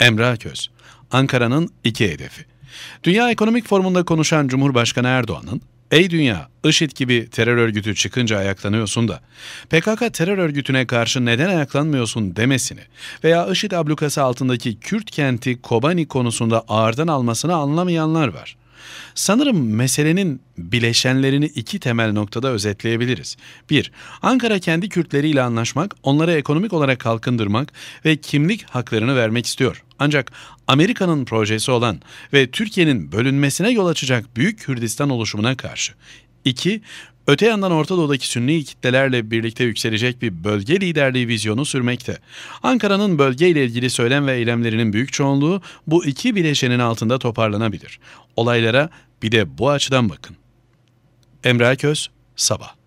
Emrah Köz, Ankara'nın iki hedefi. Dünya Ekonomik Forumunda konuşan Cumhurbaşkanı Erdoğan'ın Ey dünya, IŞİD gibi terör örgütü çıkınca ayaklanıyorsun da PKK terör örgütüne karşı neden ayaklanmıyorsun demesini veya IŞİD ablukası altındaki Kürt kenti Kobani konusunda ağırdan almasını anlamayanlar var. Sanırım meselenin bileşenlerini iki temel noktada özetleyebiliriz. 1. Ankara kendi Kürtleriyle anlaşmak, onları ekonomik olarak kalkındırmak ve kimlik haklarını vermek istiyor. Ancak Amerika'nın projesi olan ve Türkiye'nin bölünmesine yol açacak Büyük Kürdistan oluşumuna karşı. 2. Öte yandan Orta Doğu'daki Sünni kitlelerle birlikte yükselecek bir bölge liderliği vizyonu sürmekte. Ankara'nın bölge ile ilgili söylem ve eylemlerinin büyük çoğunluğu bu iki bileşenin altında toparlanabilir. Olaylara bir de bu açıdan bakın. Emre Köz, Sabah.